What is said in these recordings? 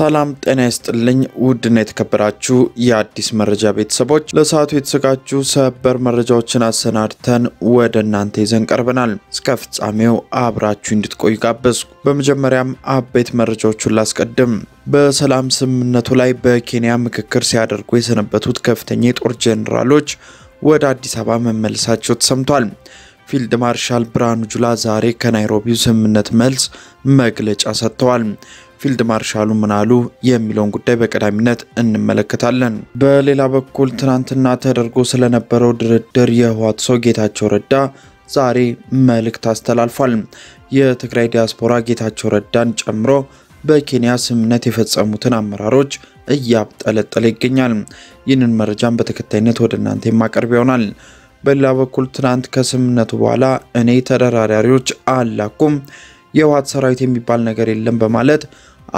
ሰላም ጤና ይስጥልኝ። ውድና የተከበራችሁ የአዲስ መረጃ ቤተሰቦች ለሰዓቱ የተዘጋጁ ሰበር መረጃዎችን አሰናድተን ወደ እናንተ ይዘን ቀርበናል። እስከ ፍጻሜው አብራችሁ እንድትቆዩ ጋበዝኩ። በመጀመሪያም አበይት መረጃዎቹን ላስቀድም። በሰላም ስምምነቱ ላይ በኬንያ ምክክር ሲያደርጉ የሰነበቱት ከፍተኛ የጦር ጄኔራሎች ወደ አዲስ አበባ መመለሳቸው ተሰምቷል። ፊልድ ማርሻል ብርሃኑ ጁላ ዛሬ ከናይሮቢው ስምምነት መልስ መግለጫ ሰጥተዋል። ፊልድ ማርሻሉ ምን አሉ የሚለውን ጉዳይ በቀዳሚነት እንመለከታለን። በሌላ በኩል ትናንትና ተደርጎ ስለነበረው ድርድር የህወሓት ሰው ጌታቸው ረዳ ዛሬ መልእክት አስተላልፏል። የትግራይ ዲያስፖራ ጌታቸው ረዳን ጨምሮ በኬንያ ስምምነት የፈጸሙትን አመራሮች እያብጠለጠለ ይገኛል። ይህንን መረጃም በተከታይነት ወደ እናንተ የማቀርብ ይሆናል። በሌላ በኩል ትናንት ከስምምነቱ በኋላ እኔ ተደራዳሪዎች አላኩም የህወሓት ሰራዊት የሚባል ነገር የለም በማለት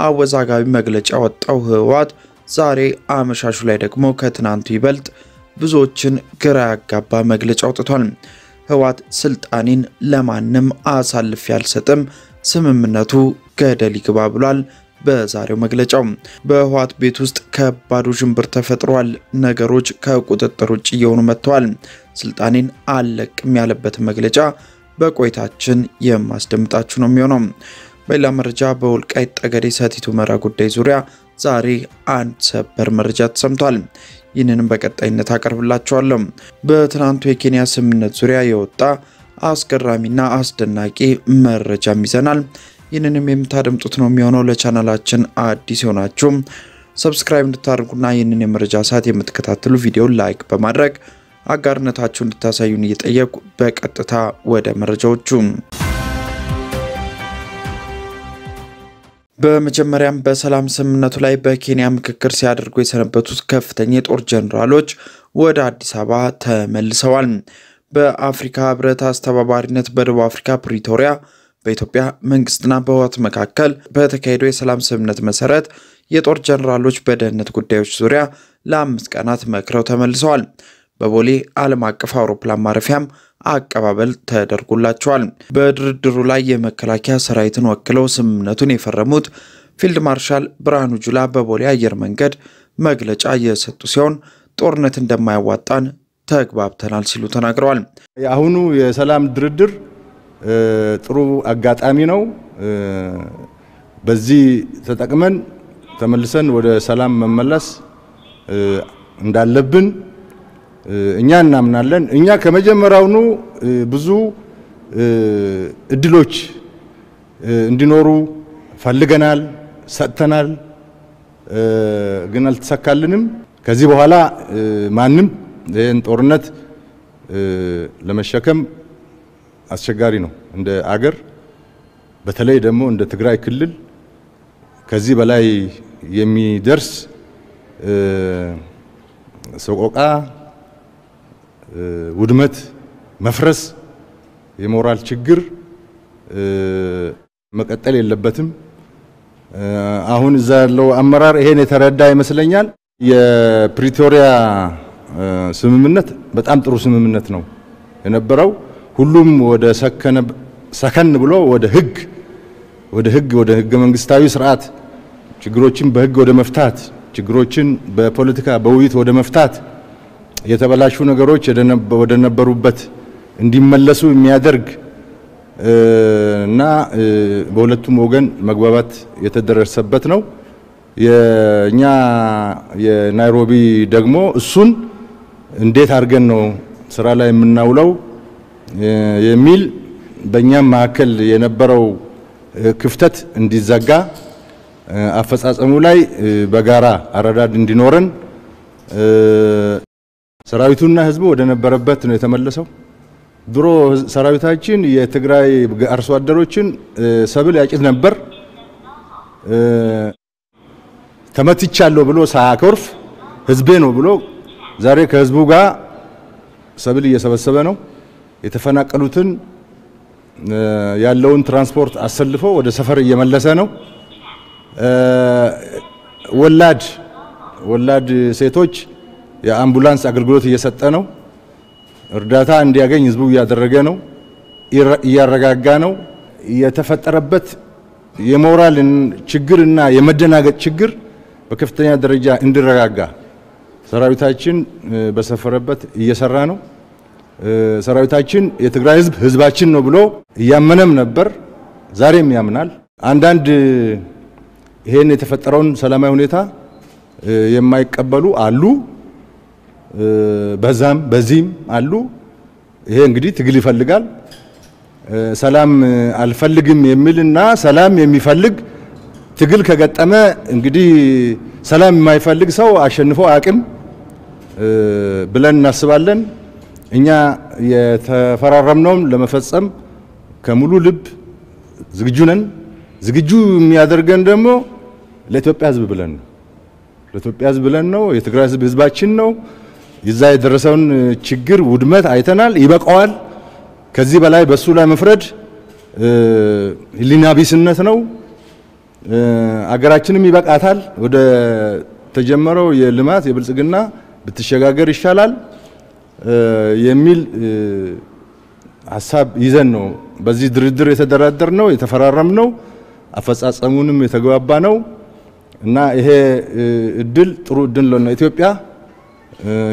አወዛጋቢ መግለጫ ያወጣው ህወሓት ዛሬ አመሻሹ ላይ ደግሞ ከትናንቱ ይበልጥ ብዙዎችን ግራ ያጋባ መግለጫ አውጥቷል። ህወሓት ስልጣኔን ለማንም አሳልፌ አልሰጥም፣ ስምምነቱ ገደል ይግባ ብሏል። በዛሬው መግለጫው በህወሓት ቤት ውስጥ ከባድ ሽንብር ተፈጥሯል። ነገሮች ከቁጥጥር ውጭ እየሆኑ መጥተዋል። ስልጣኔን አለቅም ያለበት መግለጫ በቆይታችን የማስደምጣችሁ ነው የሚሆነው። በሌላ መረጃ በወልቃይት ጠገዴ ሰቲት ሁመራ ጉዳይ ዙሪያ ዛሬ አንድ ሰበር መረጃ ተሰምቷል። ይህንንም በቀጣይነት አቀርብላቸዋለሁ በትናንቱ የኬንያ ስምምነት ዙሪያ የወጣ አስገራሚና አስደናቂ መረጃም ይዘናል። ይህንንም የምታደምጡት ነው የሚሆነው። ለቻናላችን አዲስ የሆናችሁም ሰብስክራይብ እንድታደርጉና ይህንን የመረጃ ሰዓት የምትከታተሉ ቪዲዮ ላይክ በማድረግ አጋርነታችሁ እንድታሳዩን እየጠየቁ በቀጥታ ወደ መረጃዎቹ በመጀመሪያም በሰላም ስምምነቱ ላይ በኬንያ ምክክር ሲያደርጉ የሰነበቱት ከፍተኛ የጦር ጀኔራሎች ወደ አዲስ አበባ ተመልሰዋል። በአፍሪካ ህብረት አስተባባሪነት በደቡብ አፍሪካ ፕሪቶሪያ በኢትዮጵያ መንግስትና በህወሓት መካከል በተካሄደው የሰላም ስምምነት መሰረት የጦር ጀኔራሎች በደህንነት ጉዳዮች ዙሪያ ለአምስት ቀናት መክረው ተመልሰዋል። በቦሌ ዓለም አቀፍ አውሮፕላን ማረፊያም አቀባበል ተደርጎላቸዋል። በድርድሩ ላይ የመከላከያ ሰራዊትን ወክለው ስምምነቱን የፈረሙት ፊልድ ማርሻል ብርሃኑ ጁላ በቦሌ አየር መንገድ መግለጫ የሰጡ ሲሆን ጦርነት እንደማያዋጣን ተግባብተናል ሲሉ ተናግረዋል። የአሁኑ የሰላም ድርድር ጥሩ አጋጣሚ ነው። በዚህ ተጠቅመን ተመልሰን ወደ ሰላም መመለስ እንዳለብን እኛ እናምናለን። እኛ ከመጀመሪያውኑ ብዙ እድሎች እንዲኖሩ ፈልገናል፣ ሰጥተናል፣ ግን አልተሳካልንም። ከዚህ በኋላ ማንም ይህን ጦርነት ለመሸከም አስቸጋሪ ነው። እንደ አገር በተለይ ደግሞ እንደ ትግራይ ክልል ከዚህ በላይ የሚደርስ ሰቆቃ ውድመት፣ መፍረስ፣ የሞራል ችግር መቀጠል የለበትም። አሁን እዛ ያለው አመራር ይሄን የተረዳ ይመስለኛል። የፕሪቶሪያ ስምምነት በጣም ጥሩ ስምምነት ነው የነበረው። ሁሉም ወደ ሰከነ ሰከን ብሎ ወደ ህግ ወደ ህግ ወደ ህገ መንግስታዊ ስርዓት ችግሮችን በህግ ወደ መፍታት ችግሮችን በፖለቲካ በውይይት ወደ መፍታት የተበላሹ ነገሮች ወደ ነበሩበት እንዲመለሱ የሚያደርግ እና በሁለቱም ወገን መግባባት የተደረሰበት ነው። የእኛ የናይሮቢ ደግሞ እሱን እንዴት አድርገን ነው ስራ ላይ የምናውለው የሚል በእኛም መካከል የነበረው ክፍተት እንዲዘጋ አፈጻጸሙ ላይ በጋራ አረዳድ እንዲኖረን ሰራዊቱና ህዝቡ ወደ ነበረበት ነው የተመለሰው። ድሮ ሰራዊታችን የትግራይ አርሶ አደሮችን ሰብል ያጭት ነበር። ተመትቻለሁ ብሎ ሳያኮርፍ ህዝቤ ነው ብሎ ዛሬ ከህዝቡ ጋር ሰብል እየሰበሰበ ነው። የተፈናቀሉትን ያለውን ትራንስፖርት አሰልፎ ወደ ሰፈር እየመለሰ ነው። ወላድ ወላድ ሴቶች የአምቡላንስ አገልግሎት እየሰጠ ነው። እርዳታ እንዲያገኝ ህዝቡ እያደረገ ነው፣ እያረጋጋ ነው። የተፈጠረበት የሞራል ችግር እና የመደናገጥ ችግር በከፍተኛ ደረጃ እንዲረጋጋ ሰራዊታችን በሰፈረበት እየሰራ ነው። ሰራዊታችን የትግራይ ህዝብ ህዝባችን ነው ብሎ እያመነም ነበር፣ ዛሬም ያምናል። አንዳንድ ይሄን የተፈጠረውን ሰላማዊ ሁኔታ የማይቀበሉ አሉ። በዛም በዚህም አሉ። ይሄ እንግዲህ ትግል ይፈልጋል። ሰላም አልፈልግም የሚልና ሰላም የሚፈልግ ትግል ከገጠመ እንግዲህ ሰላም የማይፈልግ ሰው አሸንፎ አቅም ብለን እናስባለን። እኛ የተፈራረምነውም ለመፈጸም ከሙሉ ልብ ዝግጁ ነን። ዝግጁ የሚያደርገን ደግሞ ለኢትዮጵያ ሕዝብ ብለን ነው። ለኢትዮጵያ ሕዝብ ብለን ነው። የትግራይ ሕዝብ ሕዝባችን ነው። የዛ የደረሰውን ችግር ውድመት አይተናል። ይበቃዋል። ከዚህ በላይ በሱ ላይ መፍረድ ሕሊና ቢስነት ነው። አገራችንም ይበቃታል። ወደ ተጀመረው የልማት የብልጽግና ብትሸጋገር ይሻላል የሚል ሀሳብ ይዘን ነው በዚህ ድርድር የተደራደር ነው የተፈራረም ነው አፈጻጸሙንም የተግባባ ነው እና ይሄ እድል ጥሩ እድል ነው ኢትዮጵያ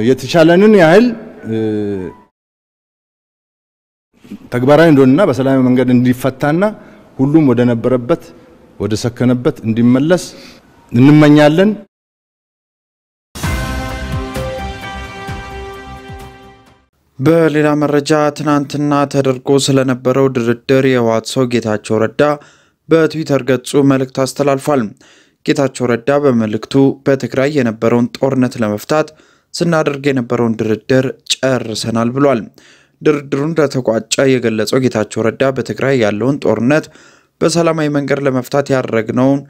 የተቻለንን ያህል ተግባራዊ እንደሆነና በሰላማዊ መንገድ እንዲፈታና ሁሉም ወደ ነበረበት ወደ ሰከነበት እንዲመለስ እንመኛለን። በሌላ መረጃ ትናንትና ተደርጎ ስለነበረው ድርድር የህወሓት ሰው ጌታቸው ረዳ በትዊተር ገጹ መልእክት አስተላልፏል። ጌታቸው ረዳ በመልእክቱ በትግራይ የነበረውን ጦርነት ለመፍታት ስናደርግ የነበረውን ድርድር ጨርሰናል ብሏል። ድርድሩ እንደተቋጨ የገለጸው ጌታቸው ረዳ በትግራይ ያለውን ጦርነት በሰላማዊ መንገድ ለመፍታት ያደረግነውን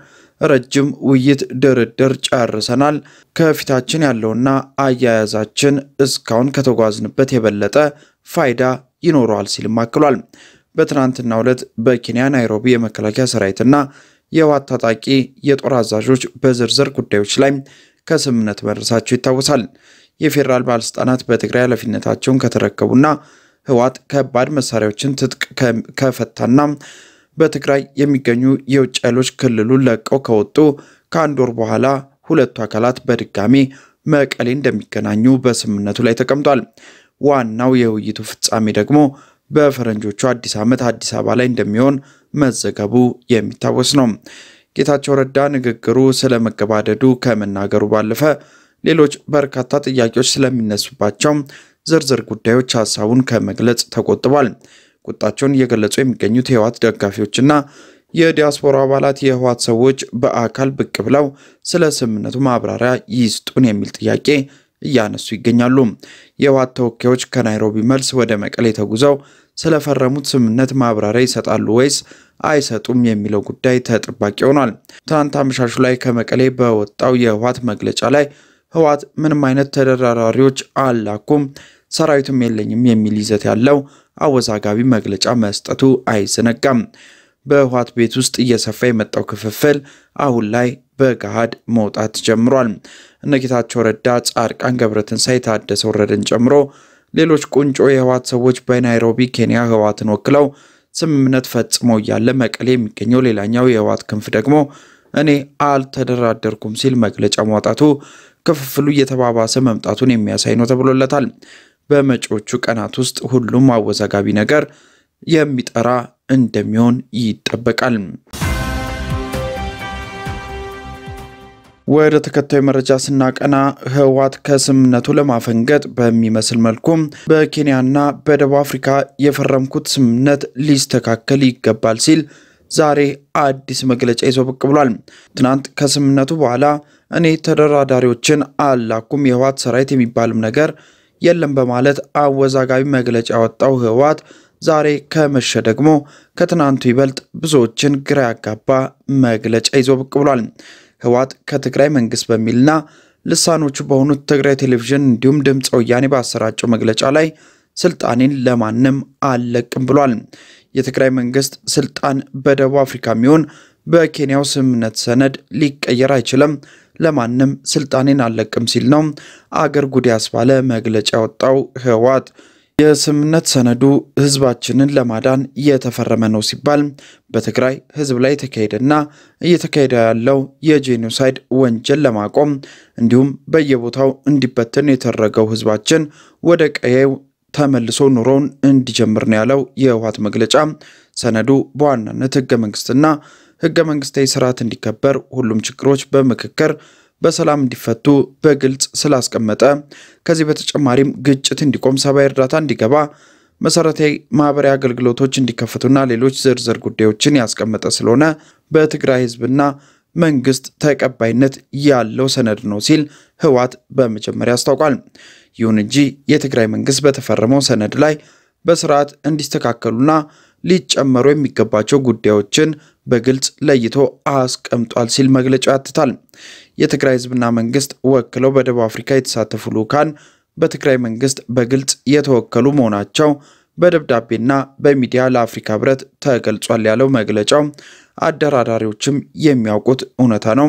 ረጅም ውይይት ድርድር ጨርሰናል። ከፊታችን ያለውና አያያዛችን እስካሁን ከተጓዝንበት የበለጠ ፋይዳ ይኖረዋል ሲልም አክሏል። በትናንትናው ዕለት በኬንያ ናይሮቢ የመከላከያ ሰራዊትና የህወሓት ታጣቂ የጦር አዛዦች በዝርዝር ጉዳዮች ላይ ከስምምነት መድረሳቸው ይታወሳል። የፌዴራል ባለስልጣናት በትግራይ ኃላፊነታቸውን ከተረከቡና ህወሓት ከባድ መሳሪያዎችን ትጥቅ ከፈታና በትግራይ የሚገኙ የውጭ ኃይሎች ክልሉን ለቀው ከወጡ ከአንድ ወር በኋላ ሁለቱ አካላት በድጋሚ መቀሌ እንደሚገናኙ በስምምነቱ ላይ ተቀምጧል። ዋናው የውይይቱ ፍጻሜ ደግሞ በፈረንጆቹ አዲስ ዓመት አዲስ አበባ ላይ እንደሚሆን መዘገቡ የሚታወስ ነው። ጌታቸው ረዳ ንግግሩ ስለመገባደዱ ከመናገሩ ባለፈ ሌሎች በርካታ ጥያቄዎች ስለሚነሱባቸው ዝርዝር ጉዳዮች ሀሳቡን ከመግለጽ ተቆጥቧል። ቁጣቸውን እየገለጹ የሚገኙት የህወሓት ደጋፊዎችና የዲያስፖራ አባላት የህወሓት ሰዎች በአካል ብቅ ብለው ስለ ስምምነቱ ማብራሪያ ይስጡን የሚል ጥያቄ እያነሱ ይገኛሉ። የህወሓት ተወካዮች ከናይሮቢ መልስ ወደ መቀሌ ተጉዘው ስለፈረሙት ስምምነት ማብራሪያ ይሰጣሉ ወይስ አይሰጡም የሚለው ጉዳይ ተጠባቂ ሆኗል። ትናንት አመሻሹ ላይ ከመቀሌ በወጣው የህወሓት መግለጫ ላይ ህወሓት ምንም አይነት ተደራዳሪዎች አላኩም፣ ሰራዊትም የለኝም የሚል ይዘት ያለው አወዛጋቢ መግለጫ መስጠቱ አይዘነጋም። በህወሓት ቤት ውስጥ እየሰፋ የመጣው ክፍፍል አሁን ላይ በገሃድ መውጣት ጀምሯል። እነ ጌታቸው ረዳ፣ ጻድቃን ገብረትንሳኤ፣ ታደሰ ወረደን ጨምሮ ሌሎች ቁንጮ የህወሓት ሰዎች በናይሮቢ ኬንያ ህወሓትን ወክለው ስምምነት ፈጽሞ እያለ መቀሌ የሚገኘው ሌላኛው የህወሓት ክንፍ ደግሞ እኔ አልተደራደርኩም ሲል መግለጫ ማውጣቱ ክፍፍሉ እየተባባሰ መምጣቱን የሚያሳይ ነው ተብሎለታል። በመጪዎቹ ቀናት ውስጥ ሁሉም አወዛጋቢ ነገር የሚጠራ እንደሚሆን ይጠበቃል። ወደ ተከታዩ መረጃ ስናቀና ህወሓት ከስምምነቱ ለማፈንገጥ በሚመስል መልኩም በኬንያና በደቡብ አፍሪካ የፈረምኩት ስምምነት ሊስተካከል ይገባል ሲል ዛሬ አዲስ መግለጫ ይዞ ብቅ ብሏል። ትናንት ከስምምነቱ በኋላ እኔ ተደራዳሪዎችን አላኩም፣ የህወሓት ሰራዊት የሚባልም ነገር የለም በማለት አወዛጋቢ መግለጫ ያወጣው ህወሓት ዛሬ ከመሸ ደግሞ ከትናንቱ ይበልጥ ብዙዎችን ግራ ያጋባ መግለጫ ይዞ ብቅ ብሏል። ህወሓት ከትግራይ መንግስት በሚልና ልሳኖቹ በሆኑት ትግራይ ቴሌቪዥን እንዲሁም ድምፀ ወያኔ ባሰራጨው መግለጫ ላይ ስልጣኔን ለማንም አልለቅም ብሏል። የትግራይ መንግስት ስልጣን በደቡብ አፍሪካ የሚሆን በኬንያው ስምምነት ሰነድ ሊቀየር አይችልም፣ ለማንም ስልጣኔን አልለቅም ሲል ነው አገር ጉድ ያስባለ መግለጫ ያወጣው ህወሓት። የስምምነት ሰነዱ ህዝባችንን ለማዳን እየተፈረመ ነው ሲባል በትግራይ ህዝብ ላይ የተካሄደና እየተካሄደ ያለው የጄኖሳይድ ወንጀል ለማቆም እንዲሁም በየቦታው እንዲበትን የተደረገው ህዝባችን ወደ ቀየው ተመልሶ ኑሮውን እንዲጀምር ነው ያለው የህወሓት መግለጫ። ሰነዱ በዋናነት ህገ መንግስትና ህገ መንግስታዊ ስርዓት እንዲከበር ሁሉም ችግሮች በምክክር በሰላም እንዲፈቱ በግልጽ ስላስቀመጠ ከዚህ በተጨማሪም ግጭት እንዲቆም ሰብአዊ እርዳታ እንዲገባ መሰረታዊ ማህበራዊ አገልግሎቶች እንዲከፈቱና ሌሎች ዝርዝር ጉዳዮችን ያስቀመጠ ስለሆነ በትግራይ ህዝብና መንግስት ተቀባይነት ያለው ሰነድ ነው ሲል ህወሓት በመጀመሪያ አስታውቋል። ይሁን እንጂ የትግራይ መንግስት በተፈረመው ሰነድ ላይ በስርዓት እንዲስተካከሉና ሊጨመሩ የሚገባቸው ጉዳዮችን በግልጽ ለይቶ አስቀምጧል ሲል መግለጫው ያትታል። የትግራይ ህዝብና መንግስት ወክለው በደቡብ አፍሪካ የተሳተፉ ልዑካን በትግራይ መንግስት በግልጽ የተወከሉ መሆናቸው በደብዳቤና በሚዲያ ለአፍሪካ ህብረት ተገልጿል ያለው መግለጫው አደራዳሪዎችም የሚያውቁት እውነታ ነው።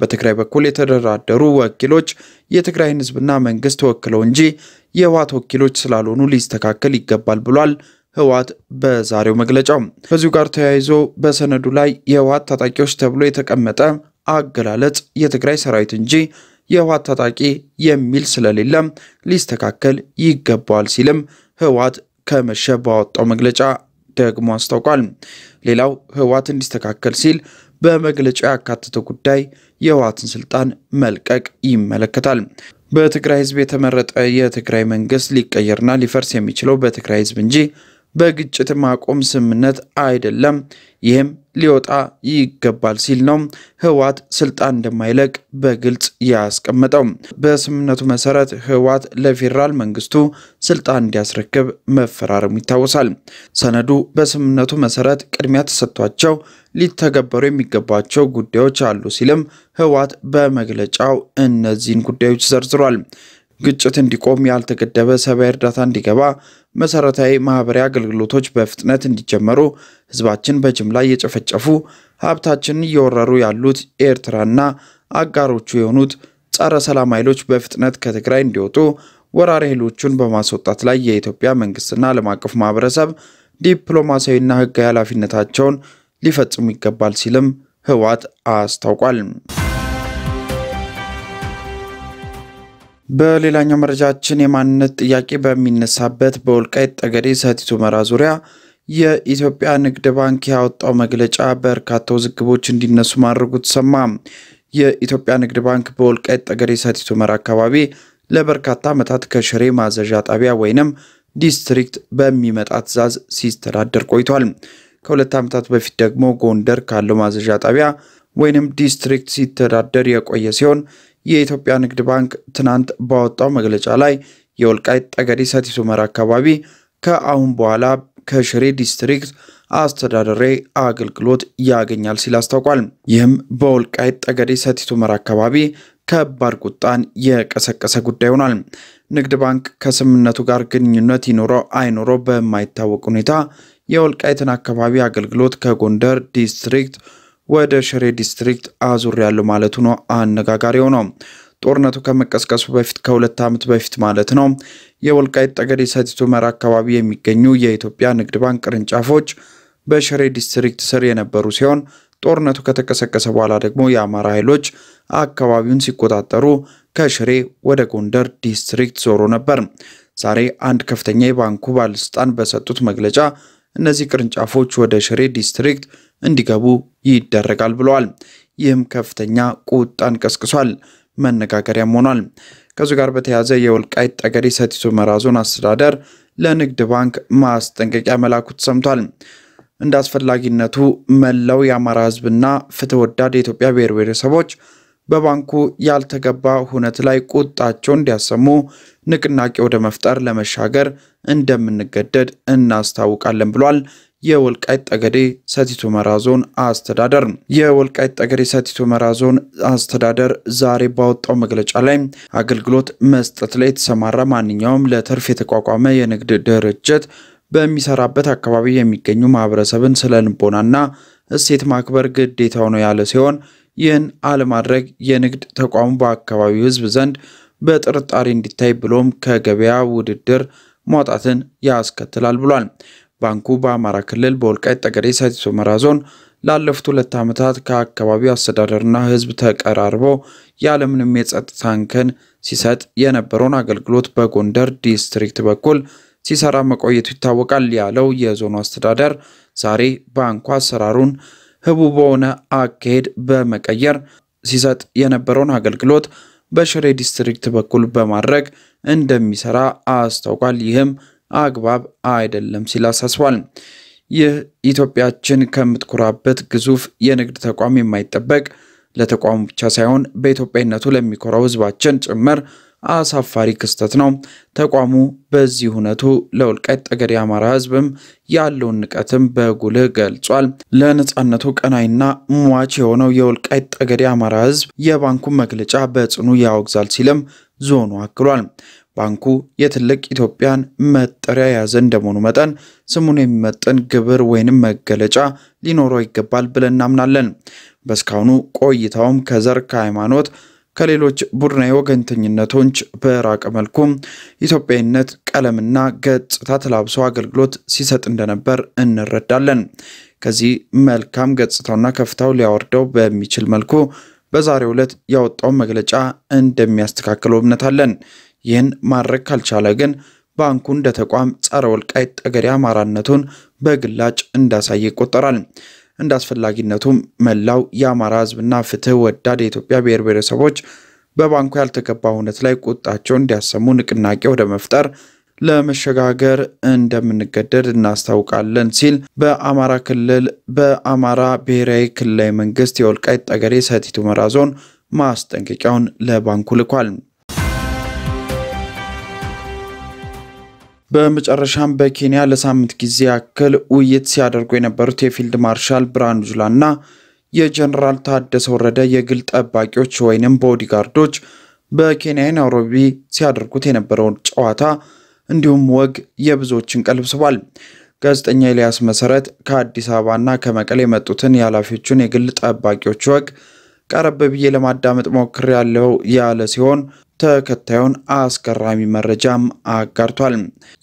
በትግራይ በኩል የተደራደሩ ወኪሎች የትግራይን ህዝብና መንግስት ወክለው እንጂ የህወሓት ወኪሎች ስላልሆኑ ሊስተካከል ይገባል ብሏል። ህወሓት በዛሬው መግለጫው ከዚሁ ጋር ተያይዞ በሰነዱ ላይ የህወሓት ታጣቂዎች ተብሎ የተቀመጠ አገላለጽ የትግራይ ሰራዊት እንጂ የህወሓት ታጣቂ የሚል ስለሌለም ሊስተካከል ይገባዋል ሲልም ህወሓት ከመሸ ባወጣው መግለጫ ደግሞ አስታውቋል። ሌላው ህወሓት እንዲስተካከል ሲል በመግለጫው ያካተተው ጉዳይ የህወሓትን ስልጣን መልቀቅ ይመለከታል። በትግራይ ህዝብ የተመረጠ የትግራይ መንግስት ሊቀየርና ሊፈርስ የሚችለው በትግራይ ህዝብ እንጂ በግጭት ማቆም ስምምነት አይደለም፣ ይህም ሊወጣ ይገባል ሲል ነው ህወሓት ስልጣን እንደማይለቅ በግልጽ ያስቀመጠው። በስምምነቱ መሰረት ህወሓት ለፌዴራል መንግስቱ ስልጣን እንዲያስረክብ መፈራረሙ ይታወሳል። ሰነዱ በስምምነቱ መሰረት ቅድሚያ ተሰጥቷቸው ሊተገበሩ የሚገባቸው ጉዳዮች አሉ ሲልም ህወሓት በመግለጫው እነዚህን ጉዳዮች ዘርዝሯል። ግጭት እንዲቆም ያልተገደበ ሰብአዊ እርዳታ እንዲገባ፣ መሰረታዊ ማህበራዊ አገልግሎቶች በፍጥነት እንዲጀመሩ፣ ህዝባችን በጅምላ እየጨፈጨፉ ሀብታችንን እየወረሩ ያሉት ኤርትራና አጋሮቹ የሆኑት ጸረ ሰላም ኃይሎች በፍጥነት ከትግራይ እንዲወጡ፣ ወራሪ ኃይሎቹን በማስወጣት ላይ የኢትዮጵያ መንግስትና ዓለም አቀፍ ማህበረሰብ ዲፕሎማሲያዊና ህጋዊ ኃላፊነታቸውን ሊፈጽሙ ይገባል ሲልም ህወሓት አስታውቋል። በሌላኛው መረጃችን የማንነት ጥያቄ በሚነሳበት በወልቃይት ጠገዴ ሰቲት ሁመራ ዙሪያ የኢትዮጵያ ንግድ ባንክ ያወጣው መግለጫ በርካታ ውዝግቦች እንዲነሱ ማድረጉ ተሰማ። የኢትዮጵያ ንግድ ባንክ በወልቃይት ጠገዴ ሰቲት ሁመራ አካባቢ ለበርካታ ዓመታት ከሽሬ ማዘዣ ጣቢያ ወይንም ዲስትሪክት በሚመጣ ትዕዛዝ ሲስተዳደር ቆይቷል። ከሁለት ዓመታት በፊት ደግሞ ጎንደር ካለው ማዘዣ ጣቢያ ወይንም ዲስትሪክት ሲተዳደር የቆየ ሲሆን የኢትዮጵያ ንግድ ባንክ ትናንት ባወጣው መግለጫ ላይ የወልቃይት ጠገዴ ሰቲት ሁመራ አካባቢ ከአሁን በኋላ ከሽሬ ዲስትሪክት አስተዳደሬ አገልግሎት ያገኛል ሲል አስታውቋል። ይህም በወልቃይት ጠገዴ ሰቲት ሁመራ አካባቢ ከባድ ቁጣን የቀሰቀሰ ጉዳይ ሆኗል። ንግድ ባንክ ከስምምነቱ ጋር ግንኙነት ይኖረው አይኖረው በማይታወቅ ሁኔታ የወልቃይትን አካባቢ አገልግሎት ከጎንደር ዲስትሪክት ወደ ሽሬ ዲስትሪክት አዙር ያለው ማለቱ ነው አነጋጋሪው ነው። ጦርነቱ ከመቀስቀሱ በፊት ከሁለት ዓመት በፊት ማለት ነው የወልቃይት ጠገዴ ሰቲት ሁመራ አካባቢ የሚገኙ የኢትዮጵያ ንግድ ባንክ ቅርንጫፎች በሽሬ ዲስትሪክት ስር የነበሩ ሲሆን ጦርነቱ ከተቀሰቀሰ በኋላ ደግሞ የአማራ ኃይሎች አካባቢውን ሲቆጣጠሩ ከሽሬ ወደ ጎንደር ዲስትሪክት ዞሮ ነበር። ዛሬ አንድ ከፍተኛ የባንኩ ባለስልጣን በሰጡት መግለጫ እነዚህ ቅርንጫፎች ወደ ሽሬ ዲስትሪክት እንዲገቡ ይደረጋል ብለዋል። ይህም ከፍተኛ ቁጣን ቀስቅሷል፣ መነጋገሪያም ሆኗል። ከዚ ጋር በተያያዘ የወልቃይት ጠገዴ ሰቲት ሁመራ ዞን አስተዳደር ለንግድ ባንክ ማስጠንቀቂያ መላኩ ተሰምቷል። እንደ አስፈላጊነቱ መላው የአማራ ህዝብና ፍትህ ወዳድ የኢትዮጵያ ብሔር ብሔረሰቦች በባንኩ ያልተገባ ሁነት ላይ ቁጣቸውን እንዲያሰሙ ንቅናቄ ወደ መፍጠር ለመሻገር እንደምንገደድ እናስታውቃለን ብሏል። የወልቃይት ጠገዴ ሰቲት ሁመራ ዞን አስተዳደር የወልቃይት ጠገዴ ሰቲት ሁመራ ዞን አስተዳደር ዛሬ ባወጣው መግለጫ ላይ አገልግሎት መስጠት ላይ የተሰማራ ማንኛውም ለትርፍ የተቋቋመ የንግድ ድርጅት በሚሰራበት አካባቢ የሚገኙ ማህበረሰብን ስለ ልቦናና እሴት ማክበር ግዴታው ነው ያለ ሲሆን ይህን አለማድረግ የንግድ ተቋሙ በአካባቢው ሕዝብ ዘንድ በጥርጣሬ እንዲታይ ብሎም ከገበያ ውድድር ማውጣትን ያስከትላል ብሏል። ባንኩ በአማራ ክልል በወልቃይት ጠገዴ ሰቲት ሁመራ ዞን ላለፉት ሁለት ዓመታት ከአካባቢው አስተዳደርና ሕዝብ ተቀራርቦ ያለምንም የጸጥታ እንከን ሲሰጥ የነበረውን አገልግሎት በጎንደር ዲስትሪክት በኩል ሲሰራ መቆየቱ ይታወቃል ያለው የዞኑ አስተዳደር ዛሬ ባንኩ አሰራሩን ህቡ በሆነ አካሄድ በመቀየር ሲሰጥ የነበረውን አገልግሎት በሽሬ ዲስትሪክት በኩል በማድረግ እንደሚሰራ አስታውቋል። ይህም አግባብ አይደለም ሲል አሳስቧል። ይህ ኢትዮጵያችን ከምትኮራበት ግዙፍ የንግድ ተቋም የማይጠበቅ ለተቋሙ ብቻ ሳይሆን በኢትዮጵያዊነቱ ለሚኮራው ሕዝባችን ጭምር አሳፋሪ ክስተት ነው። ተቋሙ በዚህ ሁነቱ ለወልቃይት ጠገዴ አማራ ህዝብም ያለውን ንቀትም በጉልህ ገልጿል። ለነፃነቱ ቀናይና ሟች የሆነው የወልቃይት ጠገዴ አማራ ህዝብ የባንኩን መግለጫ በጽኑ ያወግዛል ሲልም ዞኑ አክሏል። ባንኩ የትልቅ ኢትዮጵያን መጠሪያ የያዘ እንደመሆኑ መጠን ስሙን የሚመጥን ግብር ወይንም መገለጫ ሊኖረው ይገባል ብለን እናምናለን። በእስካሁኑ ቆይታውም ከዘር ከሃይማኖት፣ ከሌሎች ቡድናዊ ወገንተኝነቶች በራቀ መልኩም ኢትዮጵያዊነት ቀለምና ገጽታ ተላብሶ አገልግሎት ሲሰጥ እንደነበር እንረዳለን። ከዚህ መልካም ገጽታውና ከፍታው ሊያወርደው በሚችል መልኩ በዛሬው ዕለት ያወጣውን መግለጫ እንደሚያስተካክለው እምነት አለን። ይህን ማድረግ ካልቻለ ግን ባንኩ እንደ ተቋም ጸረ ወልቃይት ጠገዴ አማራነቱን በግላጭ እንዳሳየ ይቆጠራል። እንደ አስፈላጊነቱም መላው የአማራ ህዝብና ፍትህ ወዳድ የኢትዮጵያ ብሔር ብሔረሰቦች በባንኩ ያልተገባ እውነት ላይ ቁጣቸው እንዲያሰሙ ንቅናቄ ወደ መፍጠር ለመሸጋገር እንደምንገደድ እናስታውቃለን ሲል በአማራ ክልል በአማራ ብሔራዊ ክልላዊ መንግስት የወልቃይት ጠገዴ ሰቲት ሁመራ ዞን ማስጠንቀቂያውን ለባንኩ ልኳል። በመጨረሻም በኬንያ ለሳምንት ጊዜ ያክል ውይይት ሲያደርጉ የነበሩት የፊልድ ማርሻል ብርሃኑ ጁላና የጀኔራል ታደሰ ወረደ የግል ጠባቂዎች ወይንም ቦዲጋርዶች በኬንያ ናይሮቢ ሲያደርጉት የነበረውን ጨዋታ እንዲሁም ወግ የብዙዎችን ቀልብ ስቧል። ጋዜጠኛ ኤልያስ መሰረት ከአዲስ አበባና ከመቀሌ የመጡትን የኃላፊዎቹን የግል ጠባቂዎች ወግ ቀረብ ብዬ ለማዳመጥ ሞክር ያለው ያለ ሲሆን ተከታዩን አስገራሚ መረጃም አጋርቷል።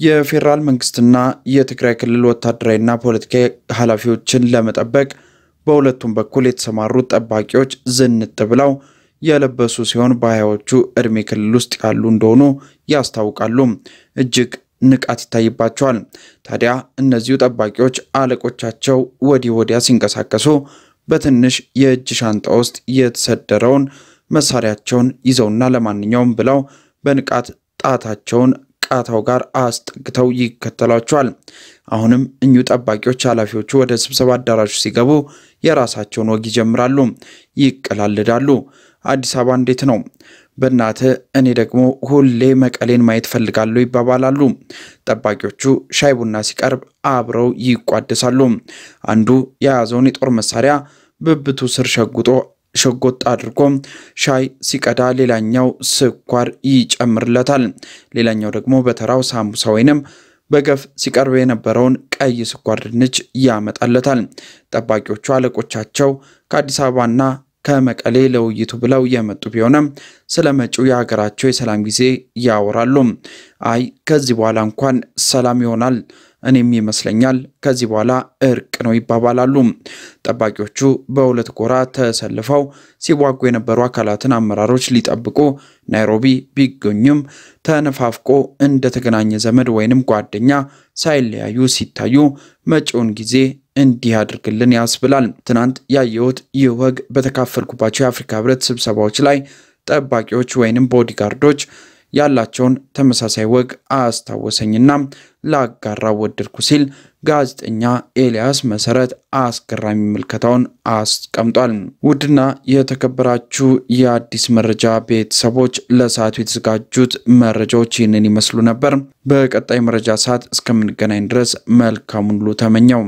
የፌዴራል መንግስትና የትግራይ ክልል ወታደራዊና ፖለቲካዊ ኃላፊዎችን ለመጠበቅ በሁለቱም በኩል የተሰማሩት ጠባቂዎች ዝንጥ ብለው የለበሱ ሲሆን በሀያዎቹ እድሜ ክልል ውስጥ ያሉ እንደሆኑ ያስታውቃሉ። እጅግ ንቃት ይታይባቸዋል። ታዲያ እነዚሁ ጠባቂዎች አለቆቻቸው ወዲህ ወዲያ ሲንቀሳቀሱ በትንሽ የእጅ ሻንጣ ውስጥ የተሰደረውን መሳሪያቸውን ይዘውና ለማንኛውም ብለው በንቃት ጣታቸውን ቃታው ጋር አስጠግተው ይከተሏቸዋል። አሁንም እኙ ጠባቂዎች ኃላፊዎቹ ወደ ስብሰባ አዳራሹ ሲገቡ የራሳቸውን ወግ ይጀምራሉ፣ ይቀላልዳሉ። አዲስ አበባ እንዴት ነው? በእናት እኔ ደግሞ ሁሌ መቀሌን ማየት ፈልጋሉ ይባባላሉ። ጠባቂዎቹ ሻይ ቡና ሲቀርብ አብረው ይቋደሳሉ። አንዱ የያዘውን የጦር መሳሪያ ብብቱ ስር ሸጉጦ ሸጎጥ አድርጎ ሻይ ሲቀዳ ሌላኛው ስኳር ይጨምርለታል። ሌላኛው ደግሞ በተራው ሳምቡሳ ወይንም በገፍ ሲቀርብ የነበረውን ቀይ ስኳር ድንች ያመጣለታል። ጠባቂዎቹ አለቆቻቸው ከአዲስ አበባና ከመቀሌ ለውይይቱ ብለው የመጡ ቢሆንም ስለ መጪው የሀገራቸው የሰላም ጊዜ ያወራሉ። አይ ከዚህ በኋላ እንኳን ሰላም ይሆናል እኔም ይመስለኛል ከዚህ በኋላ እርቅ ነው ይባባላሉ። ጠባቂዎቹ በሁለት ጎራ ተሰልፈው ሲዋጉ የነበሩ አካላትን አመራሮች ሊጠብቁ ናይሮቢ ቢገኙም ተነፋፍቆ እንደተገናኘ ዘመድ ወይንም ጓደኛ ሳይለያዩ ሲታዩ መጪውን ጊዜ እንዲህ አድርግልን ያስብላል። ትናንት ያየሁት ይህ ወግ በተካፈልኩባቸው የአፍሪካ ህብረት ስብሰባዎች ላይ ጠባቂዎች ወይንም ቦዲጋርዶች ያላቸውን ተመሳሳይ ወግ አያስታወሰኝና ላጋራ ወደድኩ ሲል ጋዜጠኛ ኤልያስ መሰረት አስገራሚ ምልከታውን አስቀምጧል። ውድና የተከበራችሁ የአዲስ መረጃ ቤተሰቦች ለሰዓቱ የተዘጋጁት መረጃዎች ይህንን ይመስሉ ነበር። በቀጣይ መረጃ ሰዓት እስከምንገናኝ ድረስ መልካሙን ሁሉ ተመኘው።